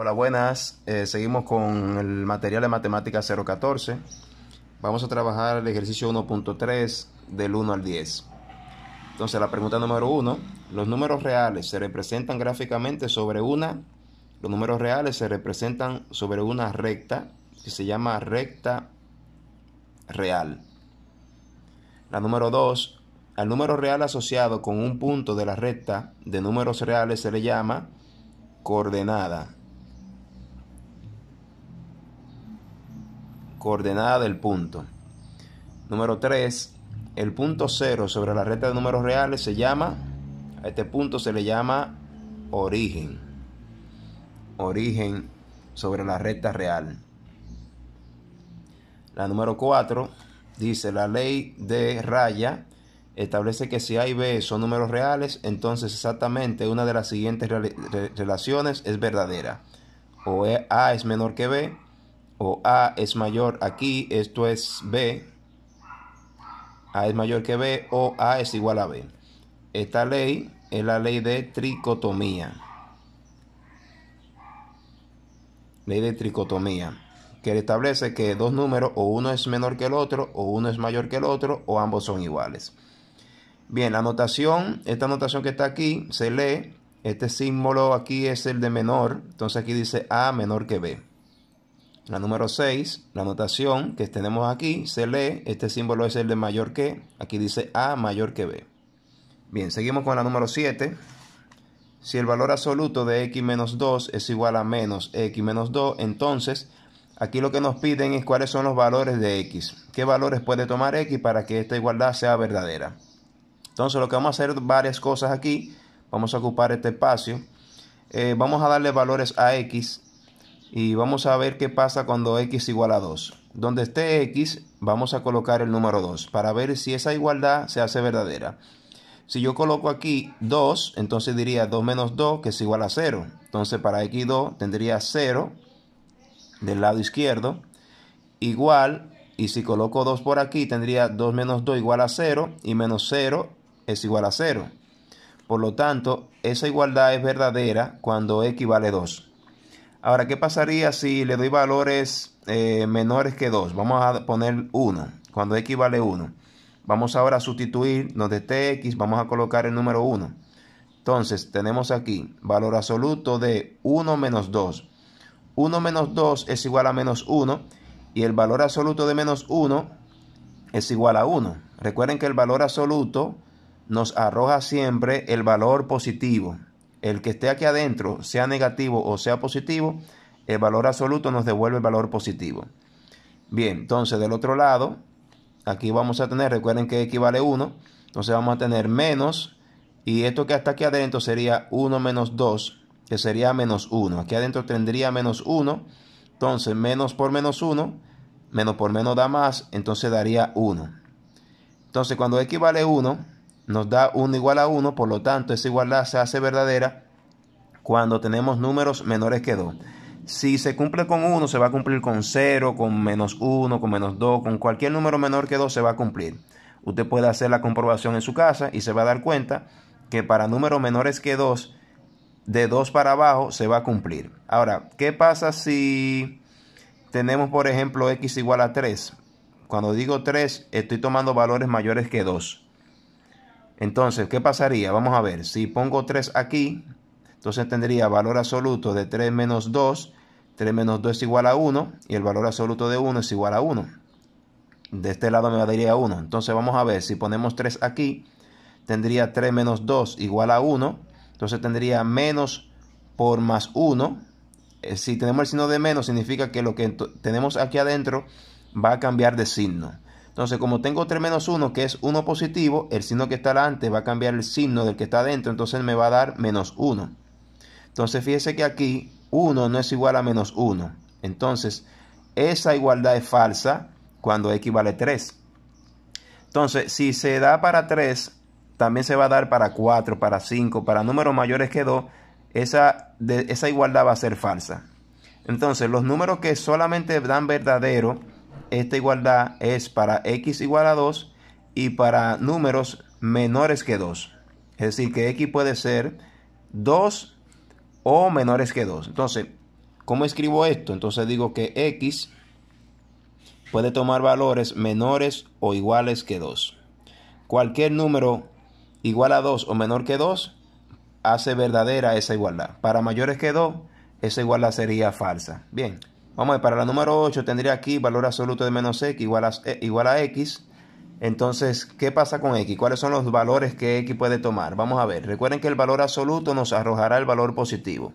Hola, buenas. Eh, seguimos con el material de matemática 014. Vamos a trabajar el ejercicio 1.3 del 1 al 10. Entonces, la pregunta número 1. Los números reales se representan gráficamente sobre una... Los números reales se representan sobre una recta que se llama recta real. La número 2. Al número real asociado con un punto de la recta de números reales se le llama coordenada coordenada del punto. Número 3. El punto 0 sobre la recta de números reales se llama, a este punto se le llama origen. Origen sobre la recta real. La número 4 dice la ley de raya establece que si A y B son números reales, entonces exactamente una de las siguientes relaciones es verdadera. O e A es menor que B, o A es mayor aquí, esto es B, A es mayor que B o A es igual a B. Esta ley es la ley de tricotomía. Ley de tricotomía, que establece que dos números o uno es menor que el otro o uno es mayor que el otro o ambos son iguales. Bien, la notación, esta notación que está aquí se lee, este símbolo aquí es el de menor, entonces aquí dice A menor que B. La número 6, la notación que tenemos aquí, se lee, este símbolo es el de mayor que, aquí dice A mayor que B. Bien, seguimos con la número 7. Si el valor absoluto de x menos 2 es igual a menos x menos 2, entonces aquí lo que nos piden es cuáles son los valores de x. ¿Qué valores puede tomar x para que esta igualdad sea verdadera? Entonces lo que vamos a hacer varias cosas aquí. Vamos a ocupar este espacio. Eh, vamos a darle valores a x y vamos a ver qué pasa cuando x igual a 2. Donde esté x, vamos a colocar el número 2 para ver si esa igualdad se hace verdadera. Si yo coloco aquí 2, entonces diría 2 menos 2, que es igual a 0. Entonces para x2 tendría 0 del lado izquierdo, igual, y si coloco 2 por aquí, tendría 2 menos 2 igual a 0, y menos 0 es igual a 0. Por lo tanto, esa igualdad es verdadera cuando x vale 2. Ahora, ¿qué pasaría si le doy valores eh, menores que 2? Vamos a poner 1, cuando x vale 1. Vamos ahora a sustituir de de x, vamos a colocar el número 1. Entonces, tenemos aquí valor absoluto de 1 menos 2. 1 menos 2 es igual a menos 1 y el valor absoluto de menos 1 es igual a 1. Recuerden que el valor absoluto nos arroja siempre el valor positivo el que esté aquí adentro, sea negativo o sea positivo, el valor absoluto nos devuelve el valor positivo. Bien, entonces del otro lado, aquí vamos a tener, recuerden que equivale a 1, entonces vamos a tener menos, y esto que está aquí adentro sería 1 menos 2, que sería menos 1. Aquí adentro tendría menos 1, entonces menos por menos 1, menos por menos da más, entonces daría 1. Entonces cuando equivale a 1, nos da 1 igual a 1, por lo tanto esa igualdad se hace verdadera cuando tenemos números menores que 2. Si se cumple con 1, se va a cumplir con 0, con menos 1, con menos 2, con cualquier número menor que 2 se va a cumplir. Usted puede hacer la comprobación en su casa y se va a dar cuenta que para números menores que 2, de 2 para abajo se va a cumplir. Ahora, ¿qué pasa si tenemos, por ejemplo, x igual a 3? Cuando digo 3, estoy tomando valores mayores que 2. Entonces, ¿qué pasaría? Vamos a ver, si pongo 3 aquí, entonces tendría valor absoluto de 3 menos 2, 3 menos 2 es igual a 1 y el valor absoluto de 1 es igual a 1. De este lado me daría 1. Entonces vamos a ver, si ponemos 3 aquí, tendría 3 menos 2 igual a 1. Entonces tendría menos por más 1. Eh, si tenemos el signo de menos, significa que lo que tenemos aquí adentro va a cambiar de signo. Entonces, como tengo 3 menos 1, que es 1 positivo, el signo que está delante va a cambiar el signo del que está adentro, entonces me va a dar menos 1. Entonces, fíjese que aquí 1 no es igual a menos 1. Entonces, esa igualdad es falsa cuando x vale 3. Entonces, si se da para 3, también se va a dar para 4, para 5, para números mayores que 2, esa, esa igualdad va a ser falsa. Entonces, los números que solamente dan verdadero esta igualdad es para x igual a 2 y para números menores que 2. Es decir, que x puede ser 2 o menores que 2. Entonces, ¿cómo escribo esto? Entonces digo que x puede tomar valores menores o iguales que 2. Cualquier número igual a 2 o menor que 2 hace verdadera esa igualdad. Para mayores que 2, esa igualdad sería falsa. Bien. Vamos a ver, para la número 8 tendría aquí valor absoluto de menos x eh, igual a, x. Entonces, ¿qué pasa con x? ¿Cuáles son los valores que x puede tomar? Vamos a ver, recuerden que el valor absoluto nos arrojará el valor positivo.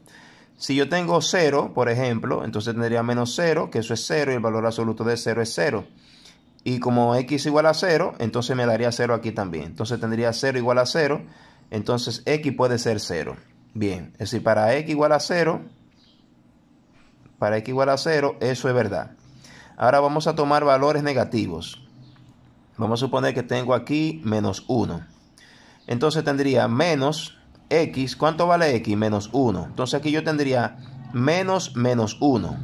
Si yo tengo 0, por ejemplo, entonces tendría menos 0, que eso es 0 y el valor absoluto de 0 es 0. Y como x igual a 0, entonces me daría 0 aquí también. Entonces tendría 0 igual a 0, entonces x puede ser 0. Bien, es decir, para x igual a 0, para x igual a 0, eso es verdad. Ahora vamos a tomar valores negativos. Vamos a suponer que tengo aquí menos 1. Entonces tendría menos x. ¿Cuánto vale x? Menos 1. Entonces aquí yo tendría menos menos 1.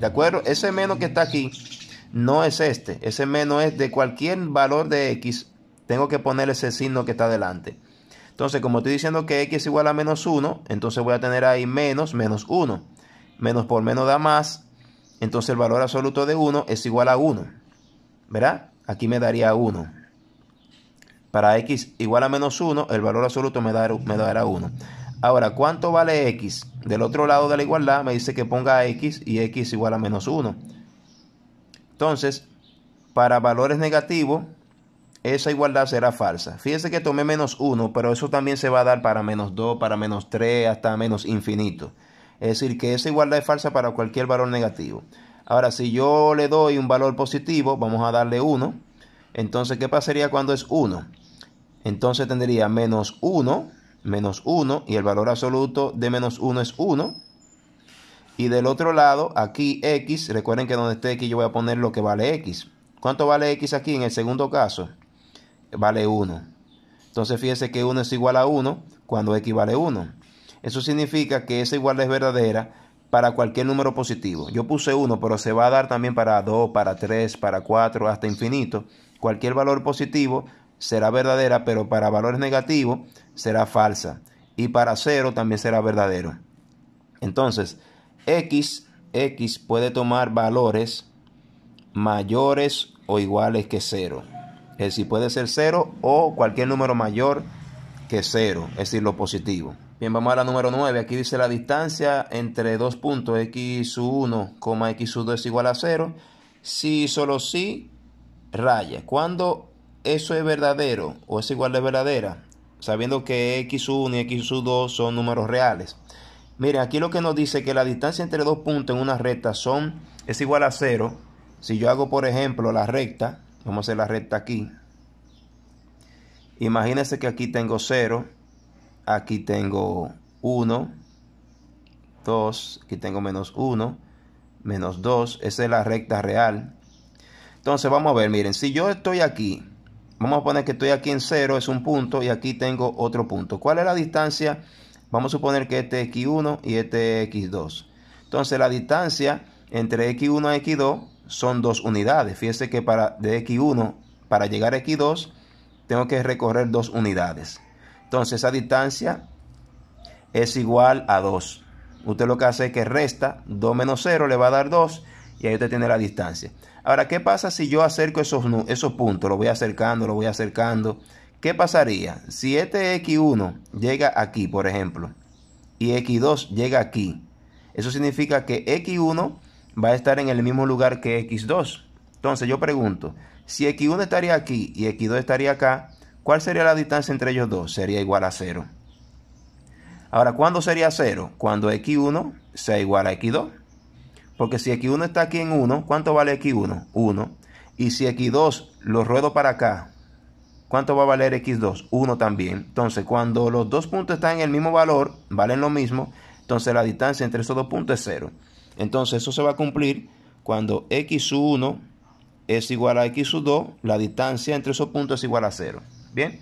¿De acuerdo? Ese menos que está aquí no es este. Ese menos es de cualquier valor de x. Tengo que poner ese signo que está adelante. Entonces, como estoy diciendo que x es igual a menos 1, entonces voy a tener ahí menos menos 1 menos por menos da más, entonces el valor absoluto de 1 es igual a 1. ¿Verdad? Aquí me daría 1. Para x igual a menos 1, el valor absoluto me, dará, me 1. Ahora, ¿cuánto vale x? Del otro lado de la igualdad me dice que ponga x y x igual a menos 1. Entonces, para valores negativos, esa igualdad será falsa. Fíjense que tomé menos 1, pero eso también se va a dar para menos 2, para menos 3, hasta menos infinito. Es decir, que esa igualdad es falsa para cualquier valor negativo. Ahora, si yo le doy un valor positivo, vamos a darle 1. Entonces, ¿qué pasaría cuando es 1? Entonces tendría menos 1, menos 1, y el valor absoluto de menos 1 es 1. Y del otro lado, aquí x, recuerden que donde esté x yo voy a poner lo que vale x. ¿Cuánto vale x aquí en el segundo caso? Vale 1. Entonces fíjense que 1 es igual a 1 cuando x vale 1. Eso significa que esa igualdad es verdadera para cualquier número positivo. Yo puse 1, pero se va a dar también para 2, para 3, para 4, hasta infinito. Cualquier valor positivo será verdadera, pero para valores negativos será falsa. Y para 0 también será verdadero. Entonces, x, x puede tomar valores mayores o iguales que 0. Es decir, puede ser 0 o cualquier número mayor que 0, es decir, lo positivo. Bien, vamos a la número 9. Aquí dice la distancia entre dos puntos x 1, x 2 es igual a 0. Si solo si raya. Cuando eso es verdadero o es igual de verdadera, sabiendo que x1 y x2 son números reales. Miren, aquí lo que nos dice que la distancia entre dos puntos en una recta son es igual a 0. Si yo hago, por ejemplo, la recta, vamos a hacer la recta aquí. Imagínense que aquí tengo 0 Aquí tengo 1, 2, aquí tengo menos 1, menos 2. Esa es la recta real. Entonces vamos a ver, miren, si yo estoy aquí, vamos a poner que estoy aquí en 0, es un punto, y aquí tengo otro punto. ¿Cuál es la distancia? Vamos a suponer que este es x1 y este es x2. Entonces la distancia entre x1 y x2 son dos unidades. Fíjense que para de x1 para llegar a x2 tengo que recorrer dos unidades. Entonces esa distancia es igual a 2. Usted lo que hace es que resta 2 menos 0, le va a dar 2 y ahí usted tiene la distancia. Ahora, ¿qué pasa si yo acerco esos, esos puntos? Lo voy acercando, lo voy acercando. ¿Qué pasaría si este X1 llega aquí, por ejemplo, y X2 llega aquí? Eso significa que X1 va a estar en el mismo lugar que X2. Entonces yo pregunto, si X1 estaría aquí y X2 estaría acá, ¿Cuál sería la distancia entre ellos dos? Sería igual a 0. Ahora, ¿cuándo sería 0? Cuando x1 sea igual a x2. Porque si x1 está aquí en 1, ¿cuánto vale x1? 1. Y si x2 lo ruedo para acá, ¿cuánto va a valer x2? 1 también. Entonces, cuando los dos puntos están en el mismo valor, valen lo mismo, entonces la distancia entre esos dos puntos es 0. Entonces, eso se va a cumplir cuando x1 es igual a x2, la distancia entre esos puntos es igual a 0. Bien,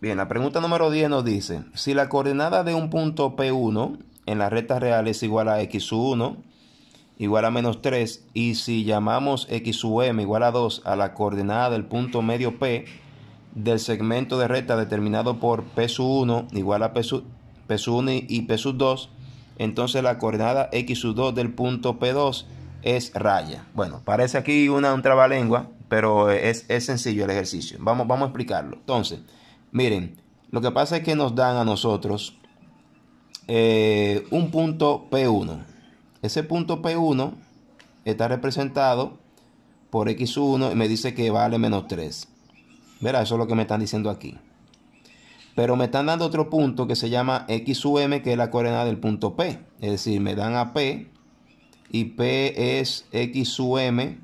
bien, la pregunta número 10 nos dice, si la coordenada de un punto P1 en la recta real es igual a X1, igual a menos 3, y si llamamos XUM igual a 2 a la coordenada del punto medio P del segmento de recta determinado por P1 igual a P1 y P2, entonces la coordenada X2 del punto P2 es raya. Bueno, parece aquí una, un trabalengua, pero es, sencillo el ejercicio. Vamos, vamos a explicarlo. Entonces, miren, lo que pasa es que nos dan a nosotros eh, un punto P1. Ese punto P1 está representado por X1 y me dice que vale menos 3. Verá, eso es lo que me están diciendo aquí. Pero me están dando otro punto que se llama XUM, que es la coordenada del punto P. Es decir, me dan a P y P es XUM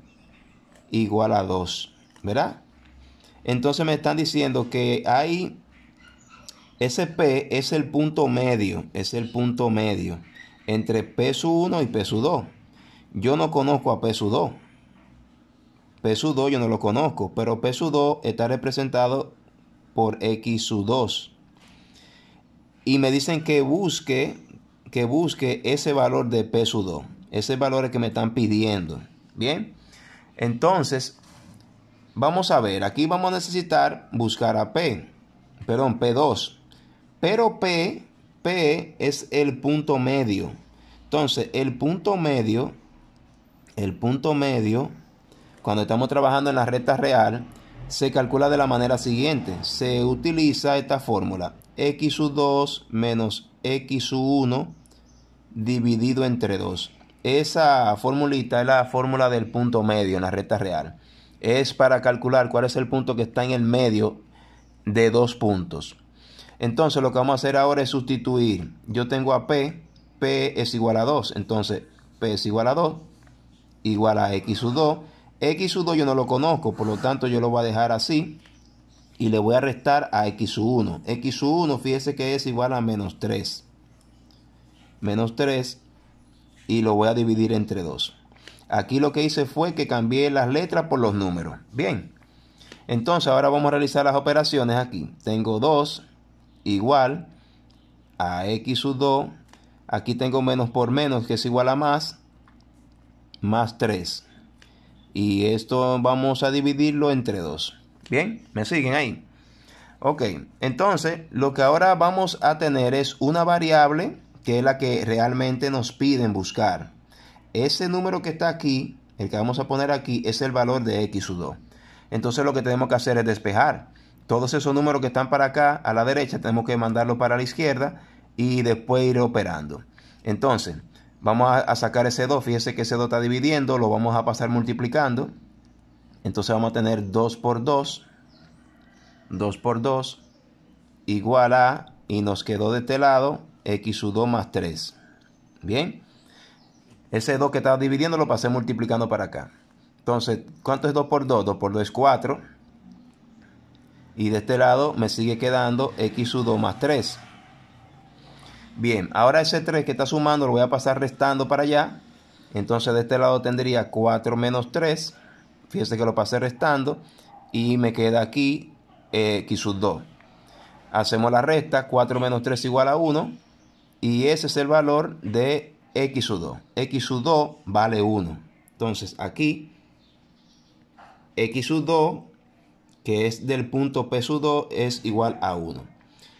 igual a 2, ¿verdad? Entonces me están diciendo que hay SP es el punto medio, es el punto medio entre P 1 y P 2. Yo no conozco a P 2. P 2 yo no lo conozco, pero P 2 está representado por X 2. Y me dicen que busque, que busque ese valor de P 2, ese valor es que me están pidiendo. Bien. Entonces, vamos a ver, aquí vamos a necesitar buscar a P, perdón, P2. Pero P, P es el punto medio. Entonces, el punto medio, el punto medio, cuando estamos trabajando en la recta real, se calcula de la manera siguiente. Se utiliza esta fórmula, x 2 menos x 1 dividido entre 2. Esa formulita es la fórmula del punto medio en la recta real. Es para calcular cuál es el punto que está en el medio de dos puntos. Entonces lo que vamos a hacer ahora es sustituir. Yo tengo a P, P es igual a 2. Entonces P es igual a 2, igual a X sub 2. X sub 2 yo no lo conozco, por lo tanto yo lo voy a dejar así. Y le voy a restar a X sub 1. X sub 1, fíjese que es igual a menos 3. Menos 3 y lo voy a dividir entre dos. Aquí lo que hice fue que cambié las letras por los números. Bien, entonces ahora vamos a realizar las operaciones aquí. Tengo 2 igual a x sub 2. Aquí tengo menos por menos que es igual a más. Más 3. Y esto vamos a dividirlo entre 2. Bien, me siguen ahí. Ok, entonces lo que ahora vamos a tener es una variable que es la que realmente nos piden buscar. Ese número que está aquí, el que vamos a poner aquí, es el valor de x 2. Entonces lo que tenemos que hacer es despejar. Todos esos números que están para acá, a la derecha, tenemos que mandarlo para la izquierda y después ir operando. Entonces, vamos a, sacar ese 2. Fíjese que ese 2 está dividiendo, lo vamos a pasar multiplicando. Entonces vamos a tener 2 por 2, 2 por 2, igual a, y nos quedó de este lado x2 más 3. Bien. Ese 2 que estaba dividiendo lo pasé multiplicando para acá. Entonces, ¿cuánto es 2 por 2? 2 por 2 es 4. Y de este lado me sigue quedando x2 más 3. Bien, ahora ese 3 que está sumando lo voy a pasar restando para allá. Entonces de este lado tendría 4 menos 3. Fíjense que lo pasé restando. Y me queda aquí eh, x x2. Hacemos la resta. 4 menos 3 igual a 1. Y ese es el valor de x 2. x 2 vale 1. Entonces aquí, x 2, que es del punto p 2, es igual a 1.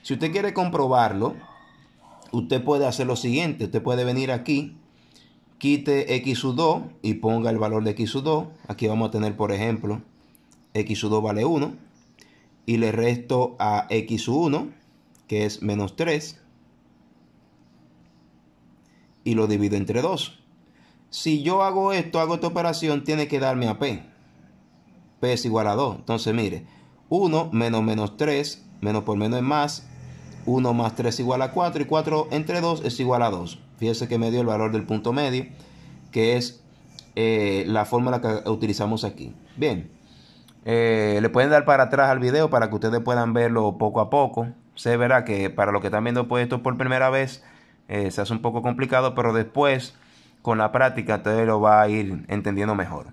Si usted quiere comprobarlo, usted puede hacer lo siguiente. Usted puede venir aquí, quite x 2 y ponga el valor de x 2. Aquí vamos a tener, por ejemplo, x 2 vale 1. Y le resto a x 1, que es menos 3 y lo divido entre 2. Si yo hago esto, hago esta operación, tiene que darme a P. P es igual a 2. Entonces, mire, 1 menos menos 3, menos por menos es más. 1 más 3 igual a 4 y 4 entre 2 es igual a 2. Fíjese que me dio el valor del punto medio, que es eh, la fórmula que utilizamos aquí. Bien, eh, le pueden dar para atrás al video para que ustedes puedan verlo poco a poco. Se verá que para los que están viendo esto por primera vez, eh, se hace un poco complicado, pero después con la práctica usted lo va a ir entendiendo mejor.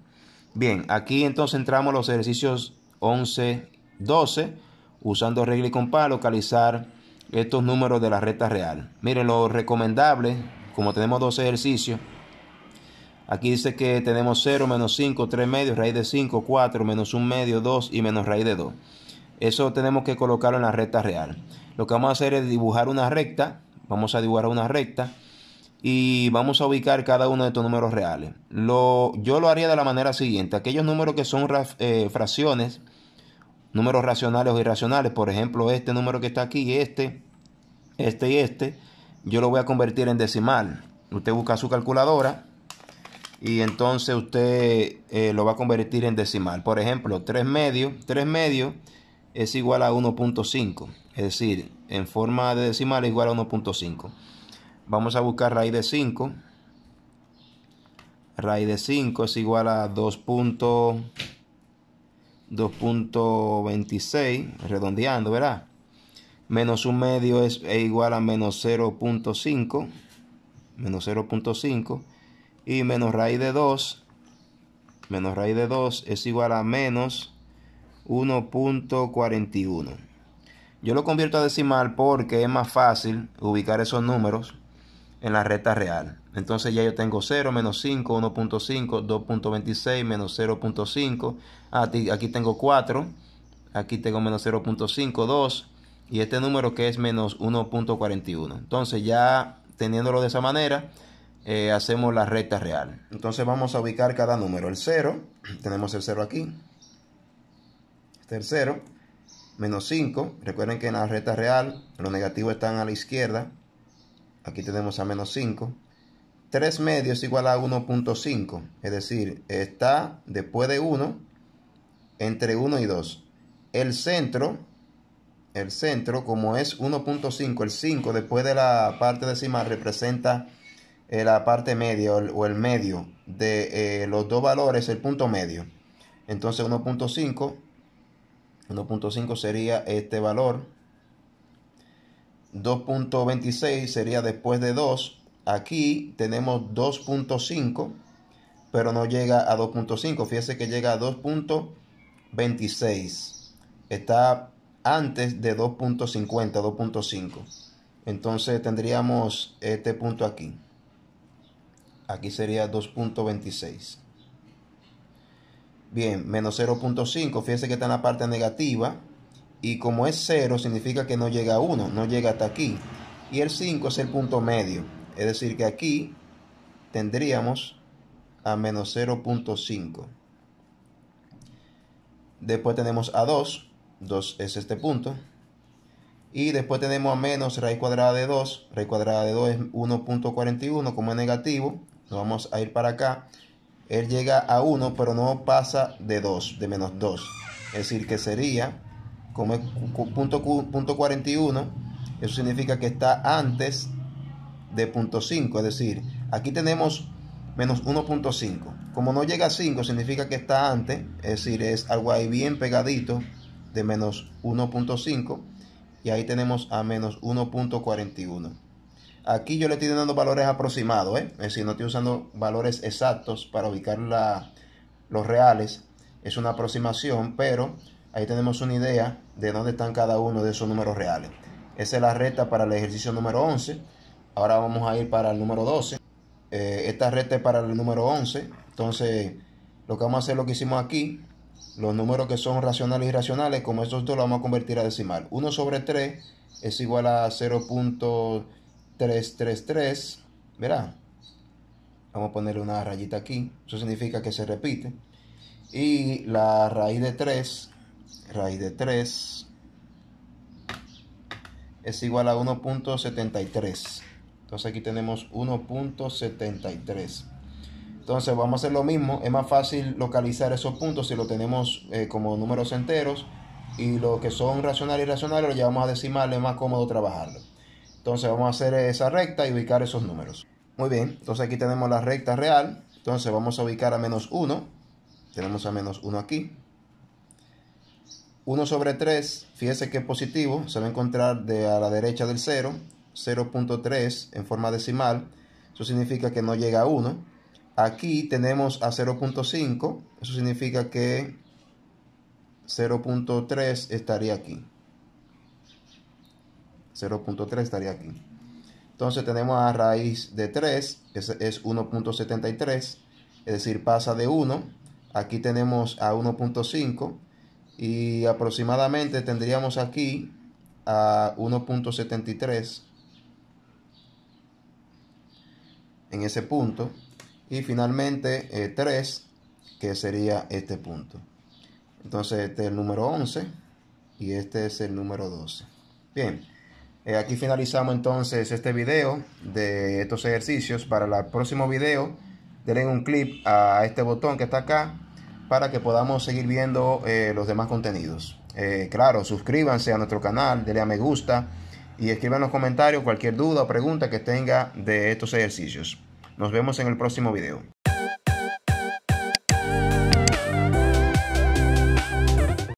Bien, aquí entonces entramos los ejercicios 11, 12, usando regla y compás, localizar estos números de la recta real. Miren, lo recomendable, como tenemos 12 ejercicios, aquí dice que tenemos 0, menos 5, 3 medios, raíz de 5, 4, menos 1 medio, 2 y menos raíz de 2. Eso tenemos que colocarlo en la recta real. Lo que vamos a hacer es dibujar una recta Vamos a dibujar una recta y vamos a ubicar cada uno de estos números reales. Lo, yo lo haría de la manera siguiente. Aquellos números que son eh, fracciones, números racionales o irracionales, por ejemplo, este número que está aquí, este, este y este, yo lo voy a convertir en decimal. Usted busca su calculadora y entonces usted eh, lo va a convertir en decimal. Por ejemplo, 3 medios, 3 medios es igual a 1.5. Es decir, en forma de decimal es igual a 1.5. Vamos a buscar raíz de 5. Raíz de 5 es igual a 2.26, redondeando, ¿verdad? Menos un medio es, es igual a menos 0.5. Menos 0.5. Y menos raíz de 2. Menos raíz de 2 es igual a menos 1.41. Yo lo convierto a decimal porque es más fácil ubicar esos números en la recta real. Entonces ya yo tengo 0, menos 5, 1.5, 2.26, menos 0.5. Ah, aquí tengo 4, aquí tengo menos 0.5, 2. Y este número que es menos 1.41. Entonces ya teniéndolo de esa manera, eh, hacemos la recta real. Entonces vamos a ubicar cada número. El 0, tenemos el 0 aquí. Este es el 0 menos 5. Recuerden que en la recta real los negativos están a la izquierda. Aquí tenemos a menos 5. 3 medios es igual a 1.5. Es decir, está después de 1 entre 1 y 2. El centro, el centro como es 1.5, el 5 después de la parte decimal representa eh, la parte media o el, medio de eh, los dos valores, el punto medio. Entonces 1.5 1.5 sería este valor. 2.26 sería después de 2. Aquí tenemos 2.5, pero no llega a 2.5. Fíjese que llega a 2.26. Está antes de 2.50, 2.5. Entonces tendríamos este punto aquí. Aquí sería 2.26. Bien, menos 0.5, fíjense que está en la parte negativa. Y como es 0, significa que no llega a 1, no llega hasta aquí. Y el 5 es el punto medio. Es decir, que aquí tendríamos a menos 0.5. Después tenemos a 2. 2 es este punto. Y después tenemos a menos raíz cuadrada de 2. Raíz cuadrada de 2 es 1.41 como es negativo. vamos a ir para acá él llega a 1, pero no pasa de 2, de menos 2. Es decir, que sería como es punto, punto 41, eso significa que está antes de punto 5. Es decir, aquí tenemos menos 1.5. Como no llega a 5, significa que está antes, es decir, es algo ahí bien pegadito de menos 1.5. Y ahí tenemos a menos 1.41. Aquí yo le estoy dando valores aproximados, ¿eh? es decir, no estoy usando valores exactos para ubicar los reales. Es una aproximación, pero ahí tenemos una idea de dónde están cada uno de esos números reales. Esa es la recta para el ejercicio número 11. Ahora vamos a ir para el número 12. Eh, esta recta es para el número 11. Entonces, lo que vamos a hacer es lo que hicimos aquí. Los números que son racionales y irracionales, como estos dos, los vamos a convertir a decimal. 1 sobre 3 es igual a 0. 333, verá Vamos a ponerle una rayita aquí. Eso significa que se repite. Y la raíz de 3, raíz de 3, es igual a 1.73. Entonces aquí tenemos 1.73. Entonces vamos a hacer lo mismo. Es más fácil localizar esos puntos si lo tenemos eh, como números enteros. Y lo que son racionales y racionales lo llevamos a decimales, es más cómodo trabajarlo. Entonces vamos a hacer esa recta y ubicar esos números. Muy bien, entonces aquí tenemos la recta real. Entonces vamos a ubicar a menos 1. Tenemos a menos 1 aquí. 1 sobre 3, fíjese que es positivo, se va a encontrar de a la derecha del 0, 0.3 en forma decimal, eso significa que no llega a 1. Aquí tenemos a 0.5, eso significa que 0.3 estaría aquí. 0.3 estaría aquí. Entonces tenemos a raíz de 3, que es 1.73, es decir, pasa de 1. Aquí tenemos a 1.5 y aproximadamente tendríamos aquí a 1.73 en ese punto. Y finalmente 3, eh, que sería este punto. Entonces este es el número 11 y este es el número 12. Bien. Eh, aquí finalizamos entonces este video de estos ejercicios. Para el próximo video, denle un clip a este botón que está acá para que podamos seguir viendo eh, los demás contenidos. Eh, claro, suscríbanse a nuestro canal, denle a me gusta y escriban en los comentarios cualquier duda o pregunta que tenga de estos ejercicios. Nos vemos en el próximo video.